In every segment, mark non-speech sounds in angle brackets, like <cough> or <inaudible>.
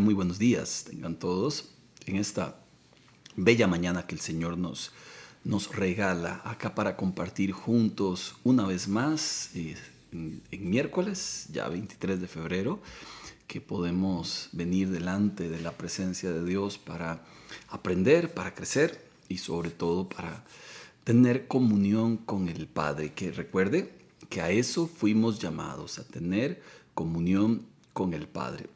Muy buenos días, tengan todos en esta bella mañana que el Señor nos, nos regala acá para compartir juntos una vez más eh, en, miércoles, ya 23 de febrero, que podemos venir delante de la presencia de Dios para aprender, para crecer y sobre todo para tener comunión con el Padre, que recuerde que a eso fuimos llamados, a tener comunión con el Padre.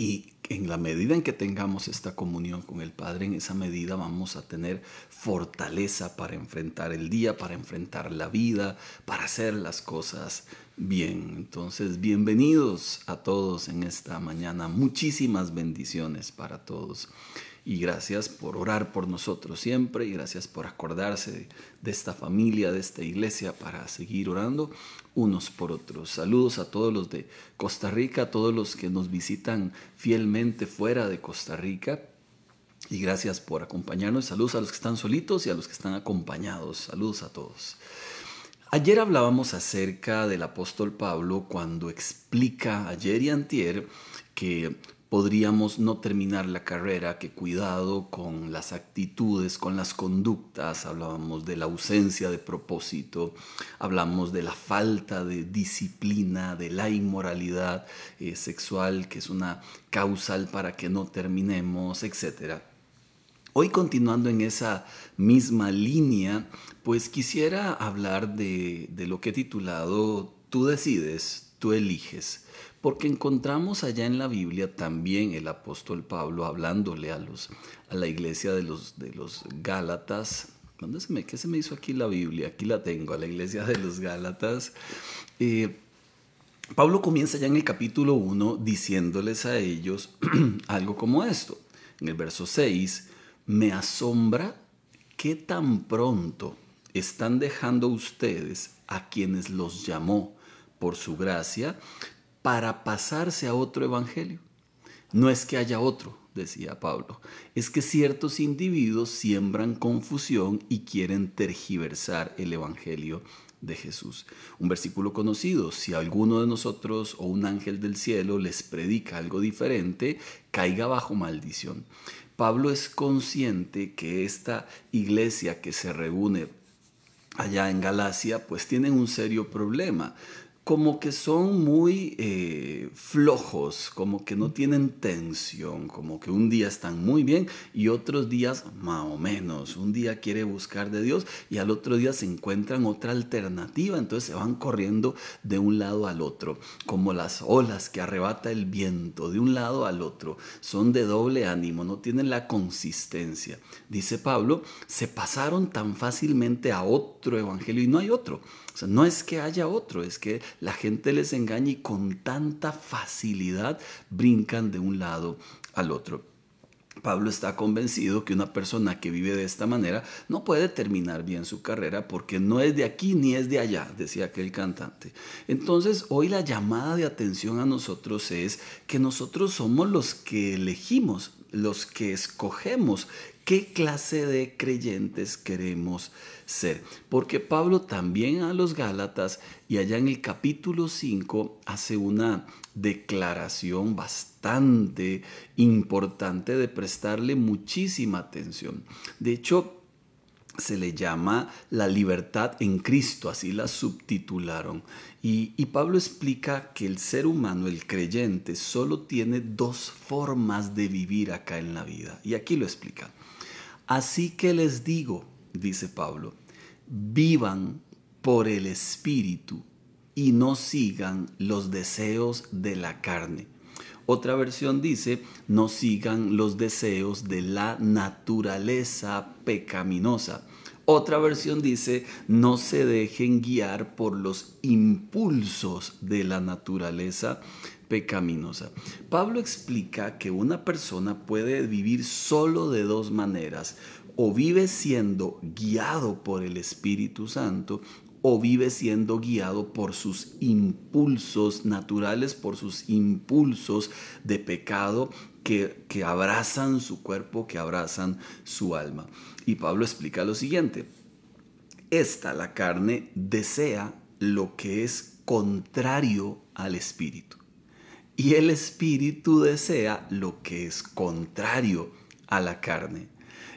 Y en la medida en que tengamos esta comunión con el Padre, en esa medida vamos a tener fortaleza para enfrentar el día, para enfrentar la vida, para hacer las cosas bien. Entonces, bienvenidos a todos en esta mañana. Muchísimas bendiciones para todos y gracias por orar por nosotros siempre y gracias por acordarse de, esta familia, de esta iglesia para seguir orando unos por otros. Saludos a todos los de Costa Rica, a todos los que nos visitan fielmente fuera de Costa Rica. Y gracias por acompañarnos. Saludos a los que están solitos y a los que están acompañados. Saludos a todos. Ayer hablábamos acerca del apóstol Pablo cuando explica ayer y antier que podríamos no terminar la carrera, que cuidado con las actitudes, con las conductas, hablábamos de la ausencia de propósito, hablamos de la falta de disciplina, de la inmoralidad eh, sexual, que es una causal para que no terminemos, etc. Hoy continuando en esa misma línea, pues quisiera hablar de lo que he titulado Tú decides, tú eliges porque encontramos allá en la Biblia también el apóstol Pablo hablándole a, los, a la iglesia de los, de los Gálatas. ¿Qué se me hizo aquí la Biblia? Aquí la tengo, a la iglesia de los Gálatas. Eh, Pablo comienza ya en el capítulo 1 diciéndoles a ellos <clears throat> algo como esto. En el verso 6, me asombra que tan pronto están dejando ustedes a quienes los llamó por su gracia para pasarse a otro evangelio. No es que haya otro, decía Pablo, es que ciertos individuos siembran confusión y quieren tergiversar el evangelio de Jesús. Un versículo conocido, si alguno de nosotros o un ángel del cielo les predica algo diferente, caiga bajo maldición. Pablo es consciente que esta iglesia que se reúne allá en Galacia, pues tienen un serio problema como que son muy eh, flojos, como que no tienen tensión, como que un día están muy bien y otros días más o menos. Un día quiere buscar de Dios y al otro día se encuentran otra alternativa, entonces se van corriendo de un lado al otro, como las olas que arrebata el viento de un lado al otro. Son de doble ánimo, no tienen la consistencia. Dice Pablo, se pasaron tan fácilmente a otro evangelio y no hay otro. O sea, no es que haya otro, es que la gente les engaña y con tanta facilidad brincan de un lado al otro. Pablo está convencido que una persona que vive de esta manera no puede terminar bien su carrera porque no es de aquí ni es de allá, decía aquel cantante. Entonces hoy la llamada de atención a nosotros es que nosotros somos los que elegimos, los que escogemos qué clase de creyentes queremos ser. Porque Pablo también a los Gálatas y allá en el capítulo 5 hace una declaración bastante importante de prestarle muchísima atención. De hecho, se le llama la libertad en Cristo, así la subtitularon. Y, Pablo explica que el ser humano, el creyente, solo tiene dos formas de vivir acá en la vida. Y aquí lo explica. Así que les digo, dice Pablo, vivan por el Espíritu y no sigan los deseos de la carne. Otra versión dice, no sigan los deseos de la naturaleza pecaminosa. Otra versión dice, no se dejen guiar por los impulsos de la naturaleza pecaminosa. Pablo explica que una persona puede vivir solo de dos maneras, o vive siendo guiado por el Espíritu Santo o vive siendo guiado por sus impulsos naturales, por sus impulsos de pecado que, que abrazan su cuerpo, que abrazan su alma. Y Pablo explica lo siguiente, esta, la carne, desea lo que es contrario al espíritu y el espíritu desea lo que es contrario a la carne.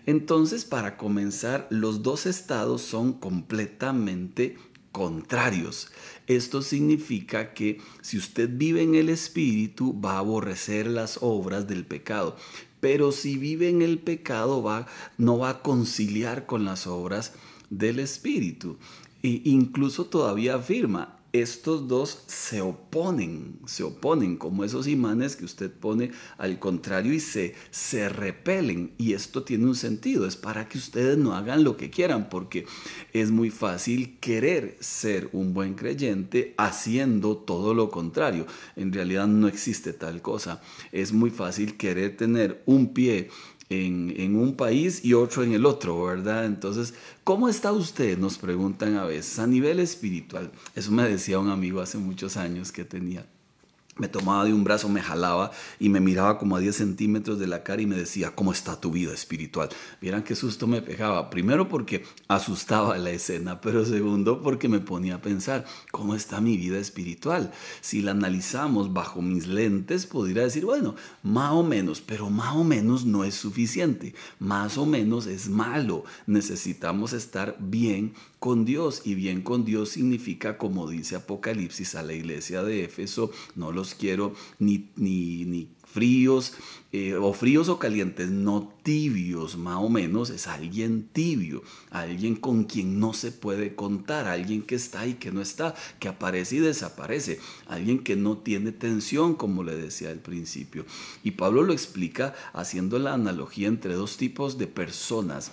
Entonces, para comenzar, los dos estados son completamente contrarios. Esto significa que si usted vive en el espíritu, va a aborrecer las obras del pecado. Pero si vive en el pecado, va, no va a conciliar con las obras del espíritu. E incluso todavía afirma, estos dos se oponen, se oponen como esos imanes que usted pone al contrario y se, se repelen. Y esto tiene un sentido, es para que ustedes no hagan lo que quieran, porque es muy fácil querer ser un buen creyente haciendo todo lo contrario. En realidad no existe tal cosa. Es muy fácil querer tener un pie en, un país y otro en el otro, ¿verdad? Entonces, ¿cómo está usted? Nos preguntan a veces, a nivel espiritual. Eso me decía un amigo hace muchos años que tenía me tomaba de un brazo, me jalaba y me miraba como a 10 centímetros de la cara y me decía, ¿cómo está tu vida espiritual? Vieran qué susto me pegaba. Primero porque asustaba la escena, pero segundo porque me ponía a pensar, ¿cómo está mi vida espiritual? Si la analizamos bajo mis lentes, podría decir, bueno, más o menos, pero más o menos no es suficiente. Más o menos es malo. Necesitamos estar bien con Dios y bien con Dios significa, como dice Apocalipsis a la iglesia de Éfeso, no lo quiero ni, ni, ni fríos, eh, o fríos o calientes, no tibios, más o menos, es alguien tibio, alguien con quien no se puede contar, alguien que está y que no está, que aparece y desaparece, alguien que no tiene tensión, como le decía al principio. Y Pablo lo explica haciendo la analogía entre dos tipos de personas.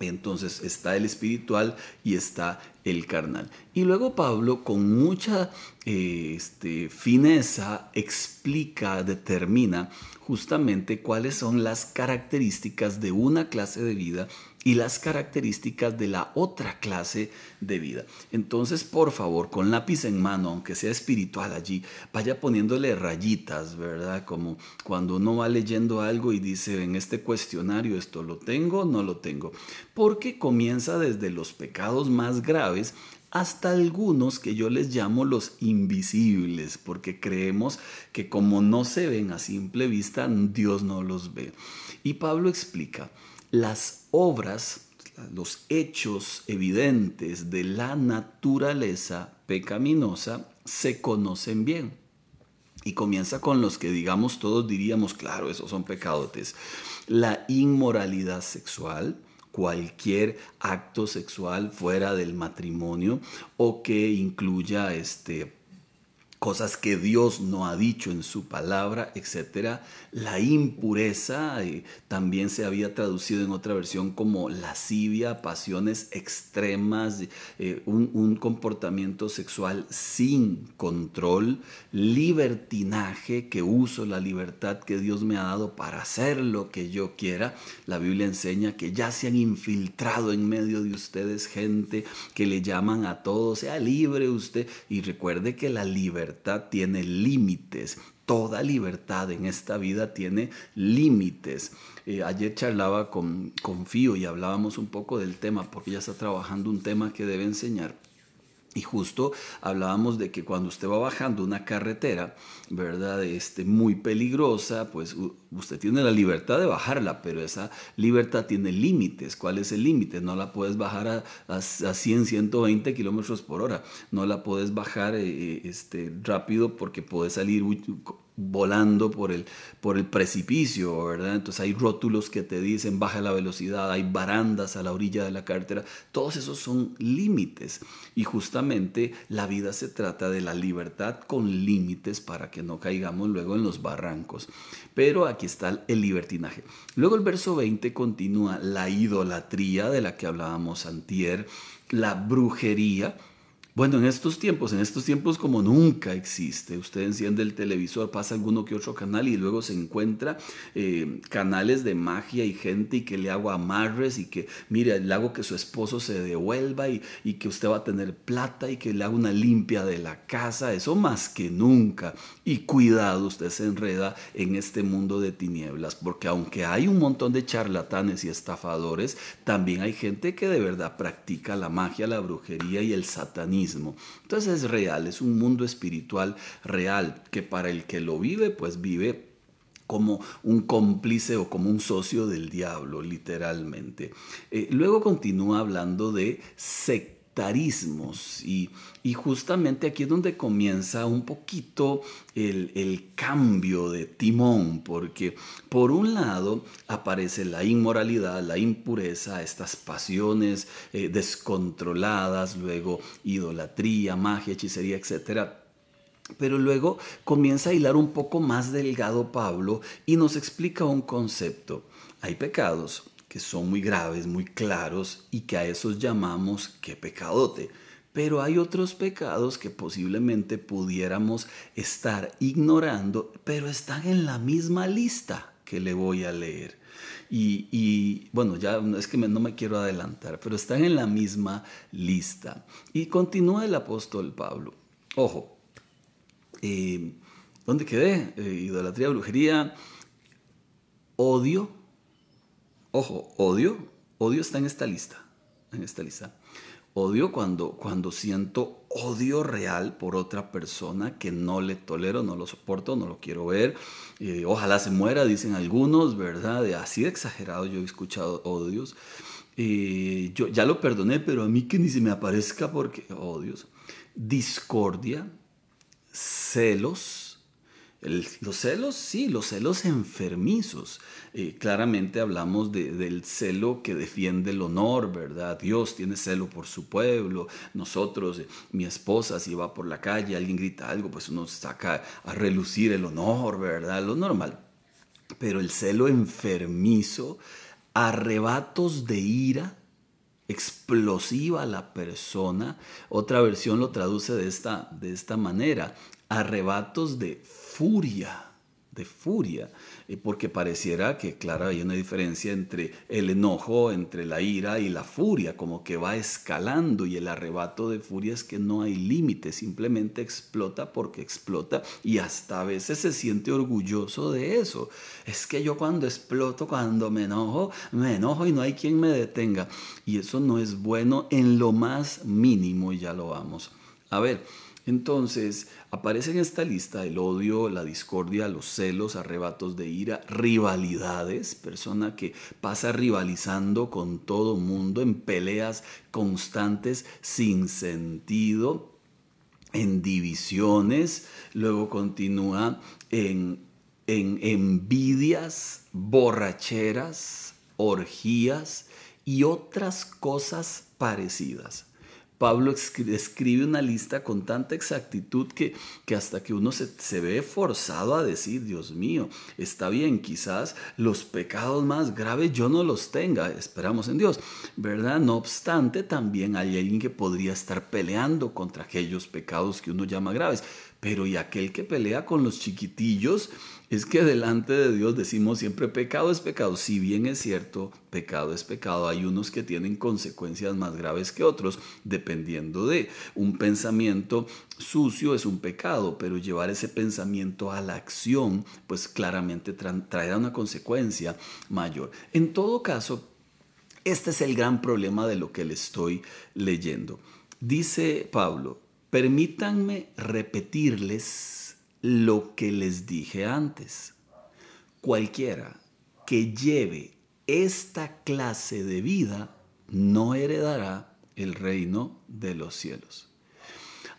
Entonces está el espiritual y está el carnal. Y luego Pablo, con mucha eh, este, fineza, explica, determina justamente cuáles son las características de una clase de vida y las características de la otra clase de vida. Entonces, por favor, con lápiz en mano, aunque sea espiritual allí, vaya poniéndole rayitas, ¿verdad? Como cuando uno va leyendo algo y dice, en este cuestionario esto lo tengo, no lo tengo. Porque comienza desde los pecados más graves hasta algunos que yo les llamo los invisibles, porque creemos que como no se ven a simple vista, Dios no los ve. Y Pablo explica, las obras, los hechos evidentes de la naturaleza pecaminosa se conocen bien. Y comienza con los que digamos todos diríamos, claro, esos son pecadotes. La inmoralidad sexual, cualquier acto sexual fuera del matrimonio o que incluya este cosas que Dios no ha dicho en su palabra, etcétera. La impureza eh, también se había traducido en otra versión como lascivia, pasiones extremas, eh, un, un, comportamiento sexual sin control, libertinaje, que uso la libertad que Dios me ha dado para hacer lo que yo quiera. La Biblia enseña que ya se han infiltrado en medio de ustedes gente que le llaman a todos sea libre usted. Y recuerde que la libertad tiene límites. Toda libertad en esta vida tiene límites. Eh, ayer charlaba con, confío Fío y hablábamos un poco del tema, porque ella está trabajando un tema que debe enseñar. Y justo hablábamos de que cuando usted va bajando una carretera, ¿verdad? Este, muy peligrosa, pues usted tiene la libertad de bajarla, pero esa libertad tiene límites. ¿Cuál es el límite? No la puedes bajar a, 100, 120 kilómetros por hora. No la puedes bajar eh, eh, este, rápido porque puede salir volando por el, por el precipicio, ¿verdad? Entonces hay rótulos que te dicen baja la velocidad, hay barandas a la orilla de la carretera, todos esos son límites y justamente la vida se trata de la libertad con límites para que no caigamos luego en los barrancos. Pero aquí está el libertinaje. Luego el verso 20 continúa la idolatría de la que hablábamos antier, la brujería, bueno, en estos tiempos, en estos tiempos como nunca existe, usted enciende el televisor, pasa alguno que otro canal y luego se encuentra eh, canales de magia y gente y que le hago amarres y que, mire, le hago que su esposo se devuelva y, que usted va a tener plata y que le haga una limpia de la casa, eso más que nunca. Y cuidado, usted se enreda en este mundo de tinieblas, porque aunque hay un montón de charlatanes y estafadores, también hay gente que de verdad practica la magia, la brujería y el satanismo entonces es real, es un mundo espiritual real que para el que lo vive, pues vive como un cómplice o como un socio del diablo, literalmente. Eh, luego continúa hablando de sectores y, justamente aquí es donde comienza un poquito el, cambio de timón, porque por un lado aparece la inmoralidad, la impureza, estas pasiones eh, descontroladas, luego idolatría, magia, hechicería, etcétera. Pero luego comienza a hilar un poco más delgado Pablo y nos explica un concepto. Hay pecados que son muy graves, muy claros y que a esos llamamos que pecadote. Pero hay otros pecados que posiblemente pudiéramos estar ignorando, pero están en la misma lista que le voy a leer. Y, bueno, ya es que no me quiero adelantar, pero están en la misma lista. Y continúa el apóstol Pablo. Ojo, eh, ¿dónde quedé? Eh, idolatría, brujería, odio, Ojo, odio, odio está en esta lista, en esta lista. Odio cuando, cuando siento odio real por otra persona que no le tolero, no lo soporto, no lo quiero ver. ojalá se muera, dicen algunos, ¿verdad? así de exagerado yo he escuchado odios. yo ya lo perdoné, pero a mí que ni se me aparezca porque odios. Oh discordia, celos, los celos, sí, los celos enfermizos. Eh, claramente hablamos del celo que defiende el honor, ¿verdad? Dios tiene celo por su pueblo, nosotros, eh, mi esposa, si va por la calle, alguien grita algo, pues uno saca a relucir el honor, ¿verdad? Lo normal. Pero el celo enfermizo, arrebatos de ira, explosiva la persona. Otra versión lo traduce de esta, de esta manera, arrebatos de furia, de furia, eh, porque pareciera que, claro, hay una diferencia entre el enojo, entre la ira y la furia, como que va escalando y el arrebato de furia es que no hay límite, simplemente explota porque explota y hasta a veces se siente orgulloso de eso. Es que yo cuando exploto, cuando me enojo, me enojo y no hay quien me detenga. Y eso no es bueno en lo más mínimo, ya lo vamos a ver. Entonces, aparece en esta lista el odio, la discordia, los celos, arrebatos de ira, rivalidades, persona que pasa rivalizando con todo mundo en peleas constantes sin sentido, en divisiones, luego continúa en, en envidias, borracheras, orgías y otras cosas parecidas. Pablo escribe una lista con tanta exactitud que, que hasta que uno se, se, ve forzado a decir, Dios mío, está bien, quizás los pecados más graves yo no los tenga, esperamos en Dios, ¿verdad? No obstante, también hay alguien que podría estar peleando contra aquellos pecados que uno llama graves. Pero y aquel que pelea con los chiquitillos, es que delante de Dios decimos siempre pecado es pecado. Si bien es cierto, pecado es pecado. Hay unos que tienen consecuencias más graves que otros, dependiendo de un pensamiento sucio es un pecado, pero llevar ese pensamiento a la acción, pues claramente traerá una consecuencia mayor. En todo caso, este es el gran problema de lo que le estoy leyendo. Dice Pablo, Permítanme repetirles lo que les dije antes. Cualquiera que lleve esta clase de vida no heredará el reino de los cielos.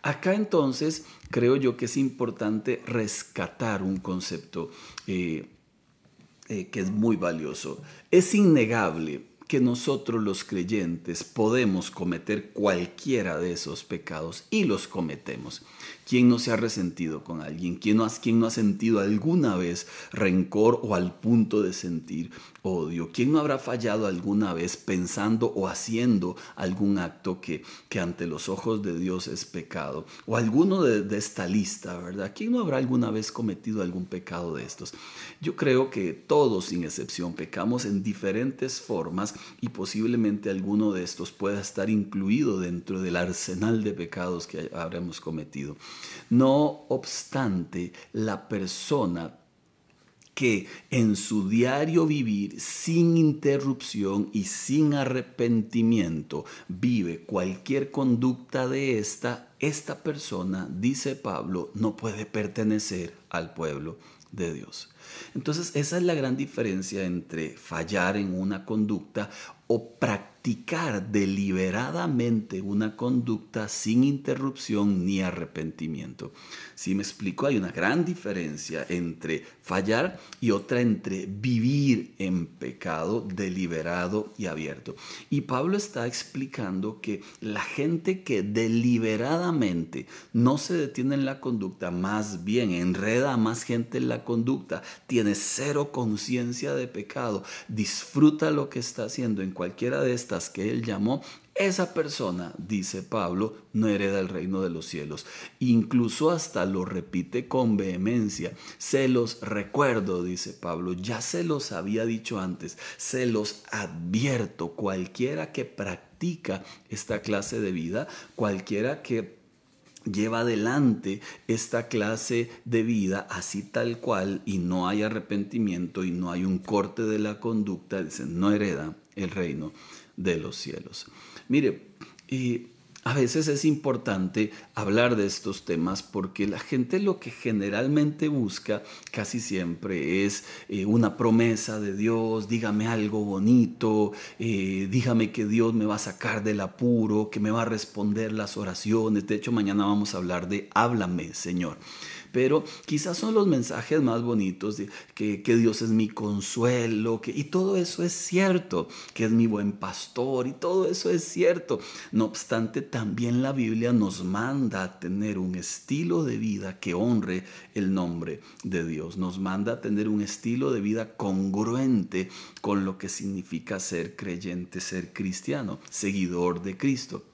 Acá entonces creo yo que es importante rescatar un concepto eh, eh, que es muy valioso. Es innegable que nosotros los creyentes podemos cometer cualquiera de esos pecados y los cometemos. ¿Quién no se ha resentido con alguien? ¿Quién no, ha, no ha sentido alguna vez rencor o al punto de sentir odio? ¿Quién no habrá fallado alguna vez pensando o haciendo algún acto que, que ante los ojos de Dios es pecado? O alguno de, de esta lista, ¿verdad? ¿Quién no habrá alguna vez cometido algún pecado de estos? Yo creo que todos, sin excepción, pecamos en diferentes formas y posiblemente alguno de estos pueda estar incluido dentro del arsenal de pecados que habremos cometido. No obstante, la persona que en su diario vivir sin interrupción y sin arrepentimiento vive cualquier conducta de esta, esta persona, dice Pablo, no puede pertenecer al pueblo de Dios. Entonces esa es la gran diferencia entre fallar en una conducta o practicar deliberadamente una conducta sin interrupción ni arrepentimiento. Si me explico, hay una gran diferencia entre fallar y otra entre vivir en pecado deliberado y abierto. Y Pablo está explicando que la gente que deliberadamente no se detiene en la conducta, más bien enreda a más gente en la conducta, tiene cero conciencia de pecado, disfruta lo que está haciendo en cualquiera de estas que él llamó, esa persona, dice Pablo, no hereda el reino de los cielos. Incluso hasta lo repite con vehemencia. Se los recuerdo, dice Pablo, ya se los había dicho antes, se los advierto, cualquiera que practica esta clase de vida, cualquiera que lleva adelante esta clase de vida así tal cual y no hay arrepentimiento y no hay un corte de la conducta, dice, no hereda el reino de los cielos. Mire, y eh, a veces es importante hablar de estos temas porque la gente lo que generalmente busca casi siempre es eh, una promesa de Dios, dígame algo bonito, eh, dígame que Dios me va a sacar del apuro, que me va a responder las oraciones. De hecho, mañana vamos a hablar de háblame, Señor pero quizás son los mensajes más bonitos, de que, Dios es mi consuelo, que, y todo eso es cierto, que es mi buen pastor, y todo eso es cierto. No obstante, también la Biblia nos manda a tener un estilo de vida que honre el nombre de Dios, nos manda a tener un estilo de vida congruente con lo que significa ser creyente, ser cristiano, seguidor de Cristo.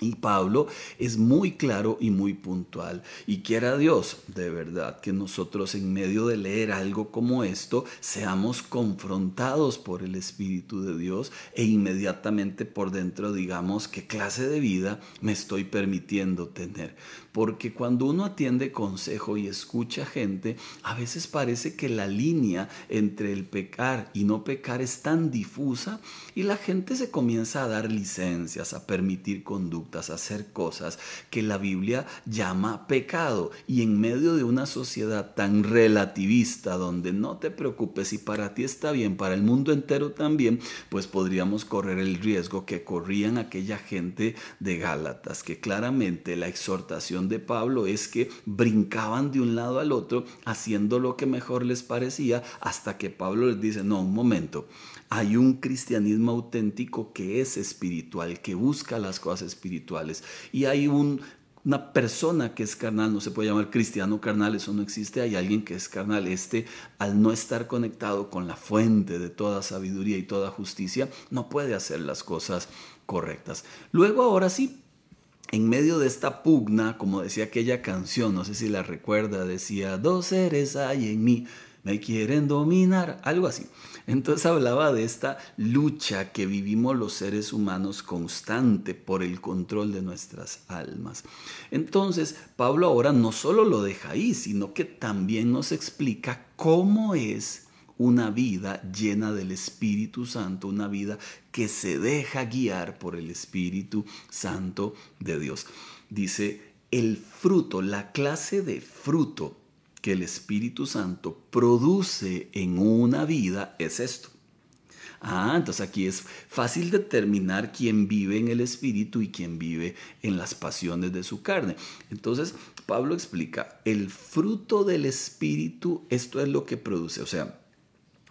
Y Pablo es muy claro y muy puntual. Y quiera Dios, de verdad, que nosotros en medio de leer algo como esto, seamos confrontados por el Espíritu de Dios e inmediatamente por dentro digamos qué clase de vida me estoy permitiendo tener. Porque cuando uno atiende consejo y escucha gente, a veces parece que la línea entre el pecar y no pecar es tan difusa y la gente se comienza a dar licencias, a permitir conductas hacer cosas que la Biblia llama pecado. Y en medio de una sociedad tan relativista, donde no te preocupes si para ti está bien, para el mundo entero también, pues podríamos correr el riesgo que corrían aquella gente de Gálatas, que claramente la exhortación de Pablo es que brincaban de un lado al otro haciendo lo que mejor les parecía hasta que Pablo les dice, no, un momento, hay un cristianismo auténtico que es espiritual, que busca las cosas espirituales y hay una persona que es carnal, no se puede llamar cristiano carnal, eso no existe, hay alguien que es carnal. Este, al no estar conectado con la fuente de toda sabiduría y toda justicia, no puede hacer las cosas correctas. Luego, ahora sí, en medio de esta pugna, como decía aquella canción, no sé si la recuerda, decía, dos seres hay en mí, me quieren dominar, algo así. Entonces hablaba de esta lucha que vivimos los seres humanos constante por el control de nuestras almas. Entonces Pablo ahora no solo lo deja ahí, sino que también nos explica cómo es una vida llena del Espíritu Santo, una vida que se deja guiar por el Espíritu Santo de Dios. Dice, el fruto, la clase de fruto que el Espíritu Santo produce en una vida es esto. Ah, entonces aquí es fácil determinar quién vive en el Espíritu y quién vive en las pasiones de su carne. Entonces, Pablo explica, el fruto del Espíritu, esto es lo que produce. O sea,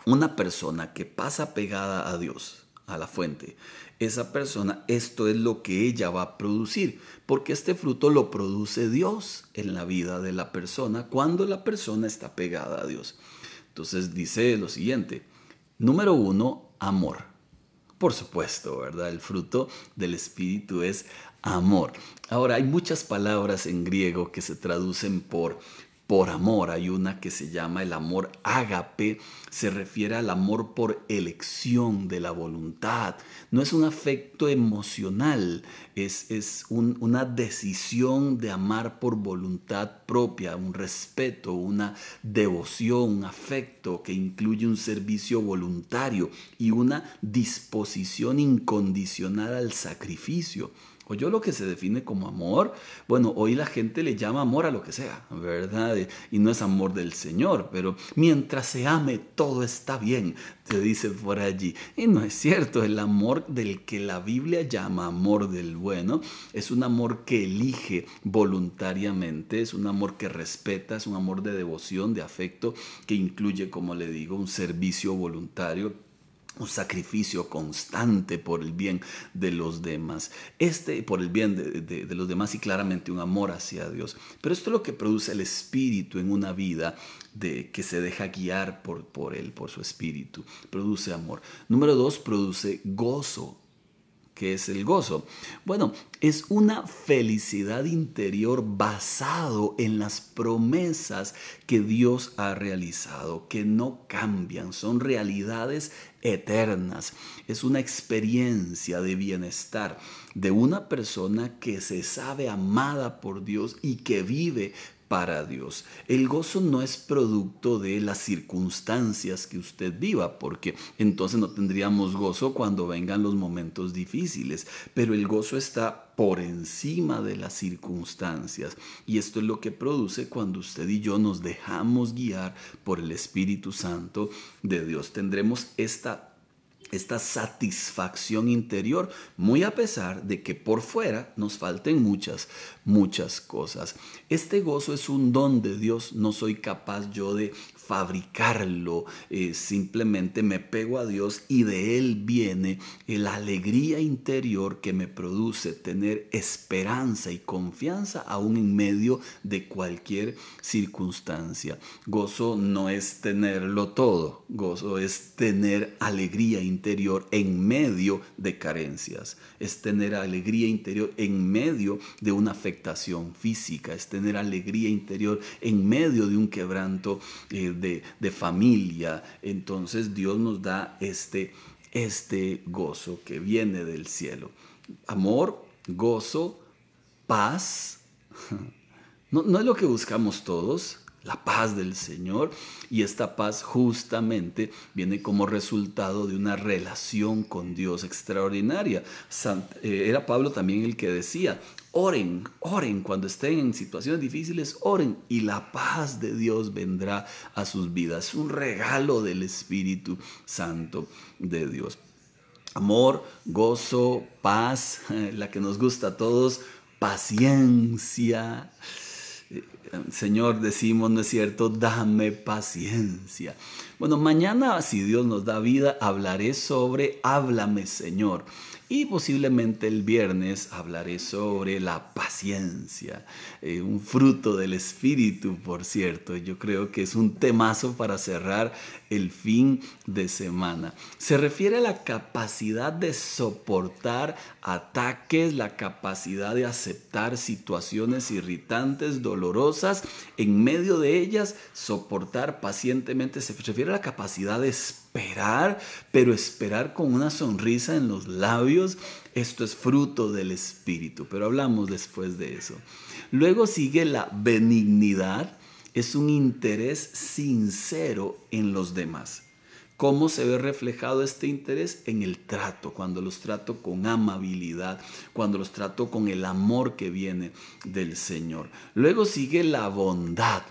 una persona que pasa pegada a Dios, a la fuente, esa persona, esto es lo que ella va a producir, porque este fruto lo produce Dios en la vida de la persona cuando la persona está pegada a Dios. Entonces dice lo siguiente, número uno, amor. Por supuesto, ¿verdad? El fruto del Espíritu es amor. Ahora, hay muchas palabras en griego que se traducen por por amor. Hay una que se llama el amor ágape, se refiere al amor por elección de la voluntad. No es un afecto emocional, es, una decisión de amar por voluntad propia, un respeto, una devoción, un afecto que incluye un servicio voluntario y una disposición incondicional al sacrificio yo lo que se define como amor. Bueno, hoy la gente le llama amor a lo que sea, ¿verdad? Y no es amor del Señor, pero mientras se ame, todo está bien, te dice por allí. Y no es cierto, el amor del que la Biblia llama amor del bueno es un amor que elige voluntariamente, es un amor que respeta, es un amor de devoción, de afecto, que incluye, como le digo, un servicio voluntario un sacrificio constante por el bien de los demás. Este por el bien de, los demás y claramente un amor hacia Dios. Pero esto es lo que produce el espíritu en una vida de, que se deja guiar por, por Él, por su espíritu. Produce amor. Número dos, produce gozo ¿Qué es el gozo? Bueno, es una felicidad interior basado en las promesas que Dios ha realizado, que no cambian, son realidades eternas. Es una experiencia de bienestar de una persona que se sabe amada por Dios y que vive para Dios. El gozo no es producto de las circunstancias que usted viva, porque entonces no tendríamos gozo cuando vengan los momentos difíciles, pero el gozo está por encima de las circunstancias. Y esto es lo que produce cuando usted y yo nos dejamos guiar por el Espíritu Santo de Dios. Tendremos esta esta satisfacción interior, muy a pesar de que por fuera nos falten muchas, muchas cosas. Este gozo es un don de Dios, no soy capaz yo de fabricarlo, eh, simplemente me pego a Dios y de Él viene la alegría interior que me produce tener esperanza y confianza aún en medio de cualquier circunstancia. Gozo no es tenerlo todo, gozo es tener alegría interior en medio de carencias, es tener alegría interior en medio de una afectación física, es tener alegría interior en medio de un quebranto. Eh, de, familia. Entonces Dios nos da este, este gozo que viene del cielo. Amor, gozo, paz. <laughs> no es lo que buscamos todos, la paz del Señor. Y esta paz justamente viene como resultado de una relación con Dios extraordinaria. Eh, era Pablo también el que decía, oren, oren cuando estén en situaciones difíciles, oren y la paz de Dios vendrá a sus vidas. Es un regalo del Espíritu Santo de Dios. Amor, gozo, paz, <laughs> la que nos gusta a todos, paciencia. Señor, decimos, no es cierto, dame paciencia. Bueno, mañana, si Dios nos da vida, hablaré sobre Háblame Señor. Y posiblemente el viernes hablaré sobre la paciencia, eh, un fruto del Espíritu, por cierto. Yo creo que es un temazo para cerrar el fin de semana. Se refiere a la capacidad de soportar ataques, la capacidad de aceptar situaciones irritantes, dolorosas, en medio de ellas, soportar pacientemente. Se refiere la capacidad de esperar, pero esperar con una sonrisa en los labios. Esto es fruto del Espíritu, pero hablamos después de eso. Luego sigue la benignidad, es un interés sincero en los demás. ¿Cómo se ve reflejado este interés? En el trato, cuando los trato con amabilidad, cuando los trato con el amor que viene del Señor. Luego sigue la bondad.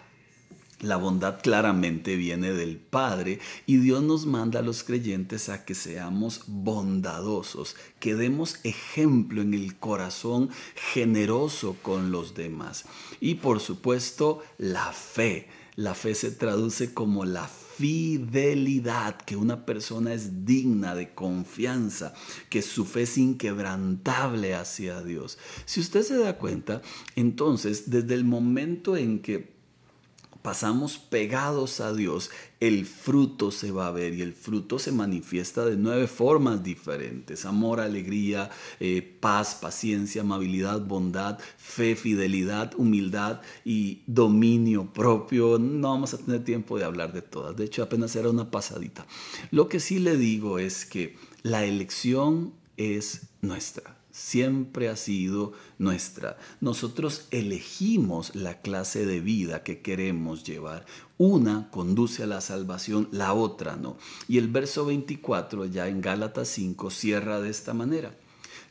La bondad claramente viene del Padre y Dios nos manda a los creyentes a que seamos bondadosos, que demos ejemplo en el corazón generoso con los demás. Y por supuesto, la fe. La fe se traduce como la fidelidad, que una persona es digna de confianza, que su fe es inquebrantable hacia Dios. Si usted se da cuenta, entonces desde el momento en que pasamos pegados a Dios, el fruto se va a ver y el fruto se manifiesta de nueve formas diferentes. Amor, alegría, eh, paz, paciencia, amabilidad, bondad, fe, fidelidad, humildad y dominio propio. No vamos a tener tiempo de hablar de todas. De hecho, apenas era una pasadita. Lo que sí le digo es que la elección es nuestra siempre ha sido nuestra. Nosotros elegimos la clase de vida que queremos llevar. Una conduce a la salvación, la otra no. Y el verso 24 ya en Gálatas 5 cierra de esta manera.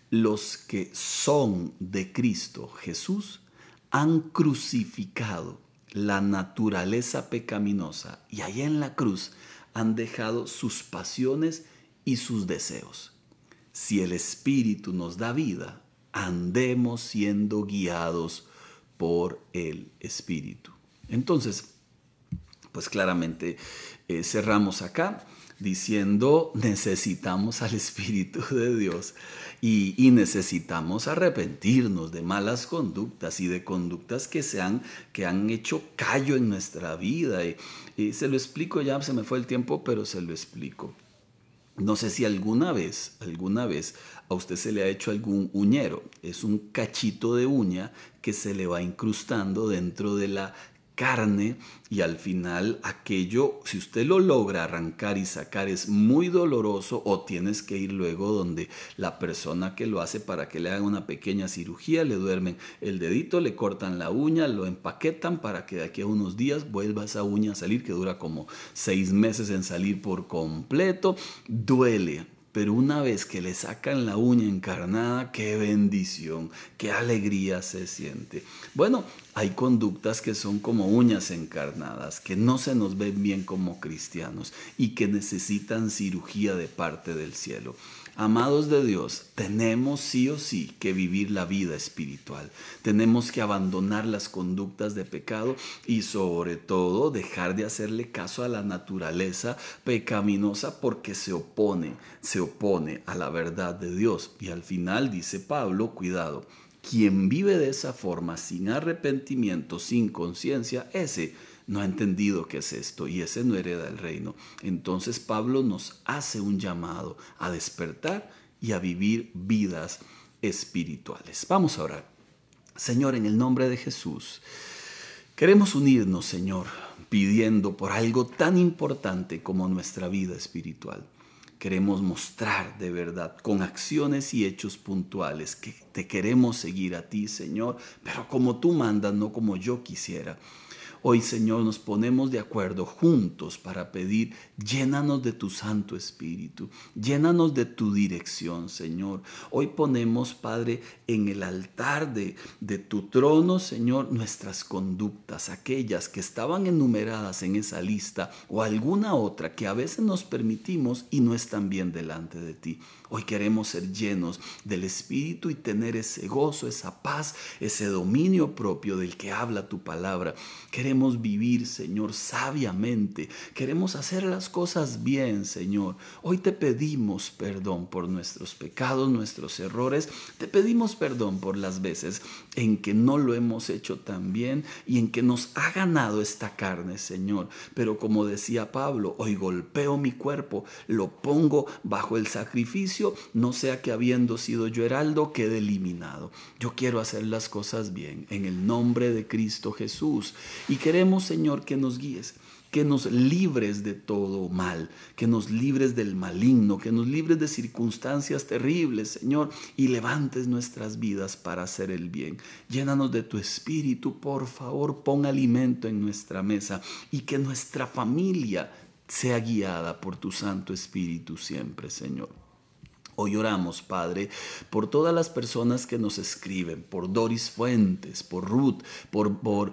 Los que son de Cristo Jesús han crucificado la naturaleza pecaminosa y allá en la cruz han dejado sus pasiones y sus deseos si el Espíritu nos da vida, andemos siendo guiados por el Espíritu. Entonces, pues claramente eh, cerramos acá diciendo necesitamos al Espíritu de Dios y, necesitamos arrepentirnos de malas conductas y de conductas que, se han, que han hecho callo en nuestra vida. y se lo explico, ya se me fue el tiempo, pero se lo explico. No sé si alguna vez, alguna vez a usted se le ha hecho algún uñero. Es un cachito de uña que se le va incrustando dentro de la carne y al final aquello, si usted lo logra arrancar y sacar, es muy doloroso o tienes que ir luego donde la persona que lo hace para que le hagan una pequeña cirugía, le duermen el dedito, le cortan la uña, lo empaquetan para que de aquí a unos días vuelva esa uña a salir, que dura como seis meses en salir por completo, duele pero una vez que le sacan la uña encarnada, qué bendición, qué alegría se siente. Bueno, hay conductas que son como uñas encarnadas, que no se nos ven bien como cristianos y que necesitan cirugía de parte del cielo. Amados de Dios, tenemos sí o sí que vivir la vida espiritual. Tenemos que abandonar las conductas de pecado y sobre todo dejar de hacerle caso a la naturaleza pecaminosa porque se opone, se opone a la verdad de Dios. Y al final dice Pablo, cuidado, quien vive de esa forma sin arrepentimiento, sin conciencia, ese no ha entendido qué es esto y ese no hereda el reino. Entonces Pablo nos hace un llamado a despertar y a vivir vidas espirituales. Vamos a orar. Señor, en el nombre de Jesús, queremos unirnos, Señor, pidiendo por algo tan importante como nuestra vida espiritual. Queremos mostrar de verdad, con acciones y hechos puntuales, que te queremos seguir a ti, Señor, pero como tú mandas, no como yo quisiera. Hoy, Señor, nos ponemos de acuerdo juntos para pedir, llénanos de tu Santo Espíritu, llénanos de tu dirección, Señor. Hoy ponemos, Padre, en el altar de, tu trono, Señor, nuestras conductas, aquellas que estaban enumeradas en esa lista o alguna otra que a veces nos permitimos y no están bien delante de ti. Hoy queremos ser llenos del Espíritu y tener ese gozo, esa paz, ese dominio propio del que habla tu palabra. Queremos vivir, Señor, sabiamente. Queremos hacer las cosas bien, Señor. Hoy te pedimos perdón por nuestros pecados, nuestros errores. Te pedimos perdón por las veces en que no lo hemos hecho tan bien y en que nos ha ganado esta carne, Señor. Pero como decía Pablo, hoy golpeo mi cuerpo, lo pongo bajo el sacrificio, no sea que habiendo sido yo heraldo quede eliminado. Yo quiero hacer las cosas bien en el nombre de Cristo Jesús y queremos, Señor, que nos guíes que nos libres de todo mal, que nos libres del maligno, que nos libres de circunstancias terribles, Señor, y levantes nuestras vidas para hacer el bien. Llénanos de tu espíritu, por favor, pon alimento en nuestra mesa y que nuestra familia sea guiada por tu Santo Espíritu siempre, Señor. Hoy oramos, Padre, por todas las personas que nos escriben, por Doris Fuentes, por Ruth, por, por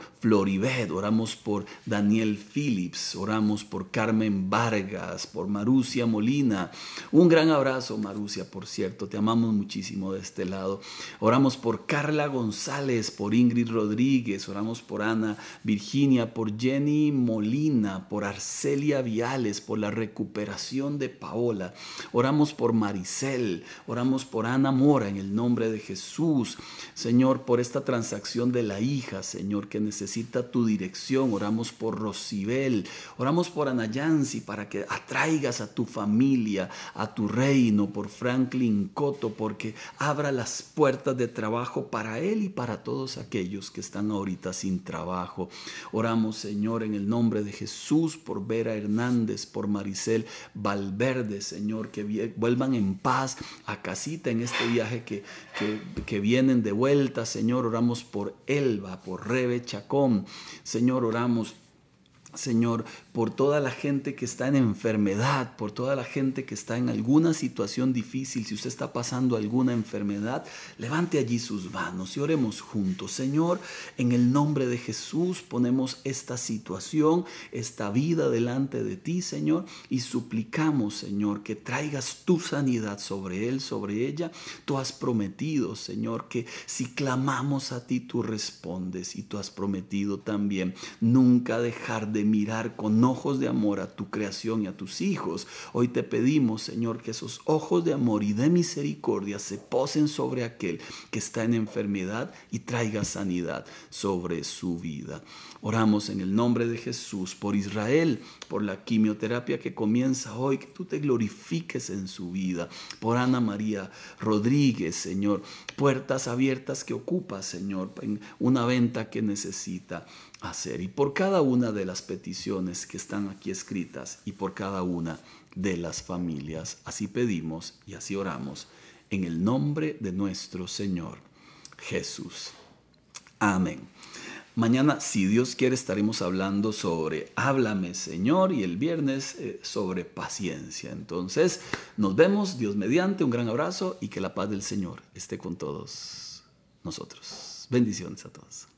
oramos por Daniel Phillips, oramos por Carmen Vargas, por Marucia Molina. Un gran abrazo, Marucia, por cierto, te amamos muchísimo de este lado. Oramos por Carla González, por Ingrid Rodríguez, oramos por Ana Virginia, por Jenny Molina, por Arcelia Viales, por la recuperación de Paola. Oramos por Maricel oramos por Ana Mora en el nombre de Jesús, Señor, por esta transacción de la hija, Señor, que necesita tu dirección, oramos por Rocibel, oramos por Anayansi para que atraigas a tu familia, a tu reino, por Franklin Coto, porque abra las puertas de trabajo para él y para todos aquellos que están ahorita sin trabajo. Oramos, Señor, en el nombre de Jesús, por Vera Hernández, por Maricel Valverde, Señor, que vuelvan en paz a casita en este viaje que, que, que vienen de vuelta. Señor, oramos por Elba, por Rebe Chacón. Señor, oramos Señor, por toda la gente que está en enfermedad, por toda la gente que está en alguna situación difícil, si usted está pasando alguna enfermedad, levante allí sus manos y oremos juntos. Señor, en el nombre de Jesús ponemos esta situación, esta vida delante de ti, Señor, y suplicamos, Señor, que traigas tu sanidad sobre él, sobre ella. Tú has prometido, Señor, que si clamamos a ti, tú respondes y tú has prometido también nunca dejar de mirar con ojos de amor a tu creación y a tus hijos. Hoy te pedimos, Señor, que esos ojos de amor y de misericordia se posen sobre aquel que está en enfermedad y traiga sanidad sobre su vida. Oramos en el nombre de Jesús por Israel, por la quimioterapia que comienza hoy, que tú te glorifiques en su vida, por Ana María Rodríguez, Señor, puertas abiertas que ocupa, Señor, una venta que necesita hacer. Y por cada una de las peticiones que están aquí escritas y por cada una de las familias, así pedimos y así oramos, en el nombre de nuestro Señor Jesús. Amén. Mañana, si Dios quiere, estaremos hablando sobre Háblame Señor y el viernes eh, sobre paciencia. Entonces, nos vemos, Dios mediante, un gran abrazo y que la paz del Señor esté con todos nosotros. Bendiciones a todos.